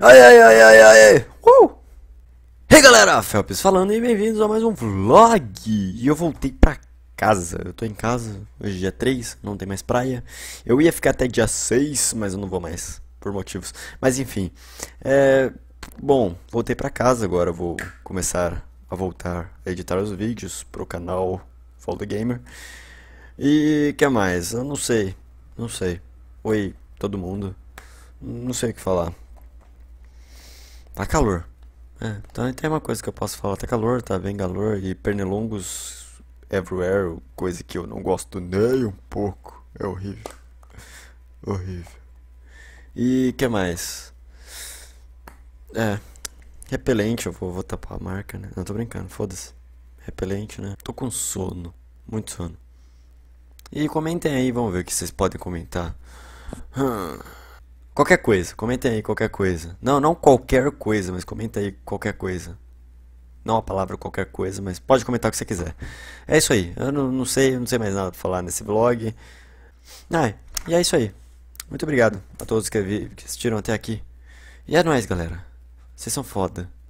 Ai, ai, ai, ai, ai, uh! Hey galera, Felps falando e bem-vindos a mais um vlog E eu voltei pra casa, eu tô em casa, hoje é dia 3, não tem mais praia Eu ia ficar até dia 6, mas eu não vou mais, por motivos Mas enfim, é... Bom, voltei pra casa agora, vou começar a voltar a editar os vídeos pro canal the Gamer E que mais? Eu não sei, não sei Oi, todo mundo não sei o que falar. Tá calor. É, então tem uma coisa que eu posso falar, tá calor, tá bem calor, e pernilongos everywhere, coisa que eu não gosto nem um pouco. É horrível. Horrível. E que mais? É. Repelente, eu vou, vou tapar a marca, né? Não tô brincando, foda-se. Repelente, né? Tô com sono. Muito sono. E comentem aí, vamos ver o que vocês podem comentar. Hum. Qualquer coisa, comenta aí qualquer coisa. Não, não qualquer coisa, mas comenta aí qualquer coisa. Não a palavra qualquer coisa, mas pode comentar o que você quiser. É isso aí. Eu não, não sei, não sei mais nada pra falar nesse vlog. Ah, e é isso aí. Muito obrigado a todos que, vi, que assistiram até aqui. E é nóis, galera. Vocês são foda.